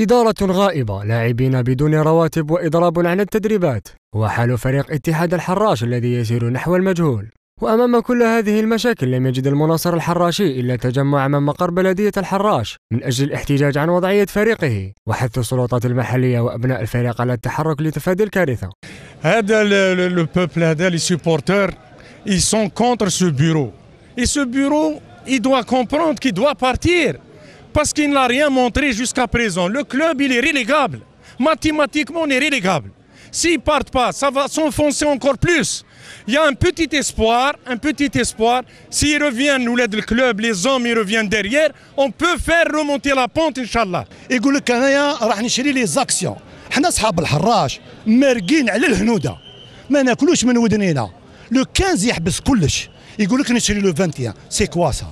إدارة غائبة لاعبين بدون رواتب وإضراب عن التدريبات هو حال فريق اتحاد الحراش الذي يسير نحو المجهول وأمام كل هذه المشاكل لم يجد المناصر الحراشي إلا تجمع أمام مقر بلدية الحراش من أجل الاحتجاج عن وضعية فريقه وحث السلطات المحلية وأبناء الفريق على التحرك لتفادي الكارثة هذا لو بوبل هذا لي سوبورتور اي سون كونتر سو بيرو اي سو بيرو اي doit كومبروند كي doit بارتير parce qu'il n'a rien montré jusqu'à présent. Le club, il est relégable. Mathématiquement, on est relégable. S'ils ne partent pas, ça va s'enfoncer encore plus. Il y a un petit espoir, un petit espoir. S'ils reviennent, nous l'aide le club, les hommes, ils reviennent derrière, on peut faire remonter la pente, Inch'Allah. Et vous actions راح نشري les les حنا صحاب الحراش مارقين le Vous Le 15 يحبس كلش يقول que نشري le 21 quoi ça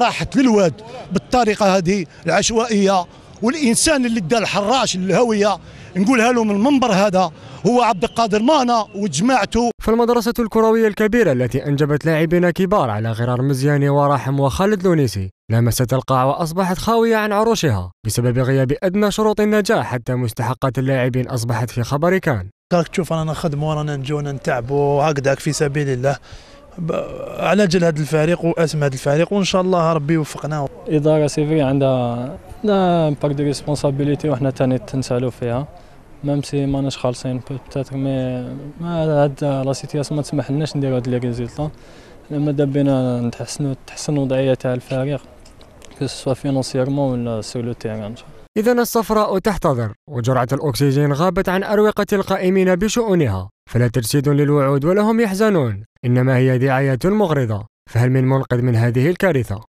ça الطريقه هذه العشوائيه والانسان اللي دا الحراش الهويه نقولها له من المنبر هذا هو عبد القادر مانا وجماعته فالمدرسة الكروية الكبيرة التي أنجبت لاعبين كبار على غرار مزياني وراحم وخالد لونيسي لامست القاع وأصبحت خاوية عن عروشها بسبب غياب أدنى شروط النجاح حتى مستحقات اللاعبين أصبحت في خبر كان راك تشوف رانا نخدموا رانا نجو نتعبوا هكذاك في سبيل الله على جل هذا الفريق واسم هذا الفريق وان شاء الله ربي يوفقنا اداره سيفري عندها لا باك دو ريسبونسابيليتي وحنا ثاني تنسالو فيها ميم سي ماناش خالصين بتاتر مي ما هاد لا سيتياسيون ما تسمح نديرو هاد لي ريزلطا مادا دابينا نتحسنوا تحسن الوضعيه تاع الفريق كسوا فينونسيرمون ولا سور لو تيران إذا الصفراء تحتضر وجرعة الأكسجين غابت عن أروقة القائمين بشؤونها فلا تجسيد للوعود ولا هم يحزنون إنما هي دعاية مغرضة فهل من منقذ من هذه الكارثة